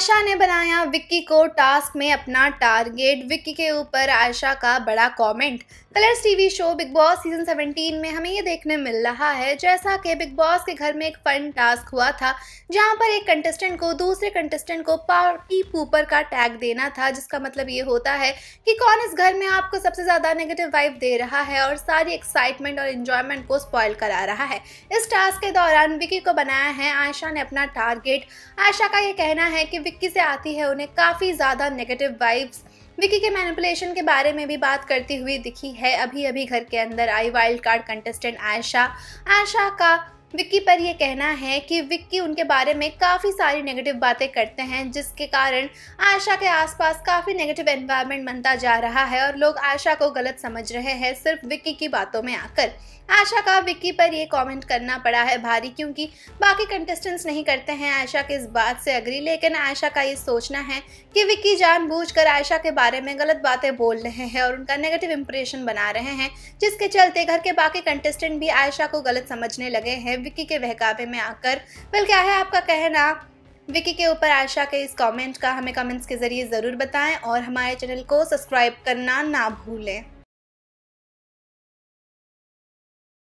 आयशा ने बनाया विक्की को टास्क में अपना टारगेट विक्की के ऊपर आयशा का बड़ा comment Colors TV show Bigg Boss season 17 में हमें ये देखने मिल रहा है जैसा कि बिग बॉस के घर में एक फन टास्क हुआ था जहां पर एक कंटेस्टेंट को दूसरे कंटेस्टेंट को पार्टी पूपर का टैग देना था जिसका मतलब ये होता है कि कौन इस घर में आपको सबसे ज़्यादा नेगेटिव वाइब दे रहा है और सारी एक्साइटमेंट और इन्जॉयमेंट को स्पॉयल करा रहा है इस टास्क के दौरान विक्की को बनाया है आयशा ने अपना टारगेट आयशा का ये कहना है कि विक्की से आती है उन्हें काफ़ी ज़्यादा नेगेटिव वाइब्स विकी के मैनिपुलेशन के बारे में भी बात करती हुई दिखी है अभी अभी घर के अंदर आई wild card contestant Ayesha Ayesha का विक्की पर यह कहना है कि विक्की उनके बारे में काफ़ी सारी नेगेटिव बातें करते हैं जिसके कारण आयशा के आसपास काफ़ी नेगेटिव एनवायरनमेंट बनता जा रहा है और लोग आयशा को गलत समझ रहे हैं सिर्फ विक्की की बातों में आकर आयशा का विक्की पर यह कमेंट करना पड़ा है भारी क्योंकि बाकी कंटेस्टेंट्स नहीं करते हैं आयशा के इस बात से अग्री लेकिन आयशा का ये सोचना है कि विक्की कर आयशा के बारे में गलत बातें बोल रहे हैं और उनका नेगेटिव इम्प्रेशन बना रहे हैं जिसके चलते घर के बाकी कंटेस्टेंट भी आयशा को गलत समझने लगे हैं विक्की के बहकावे में आकर बल क्या है आपका कहना विकी के ऊपर आशा के इस कमेंट का हमें कमेंट्स के ज़रिए ज़रूर बताएं और हमारे चैनल को सब्सक्राइब करना ना भूलें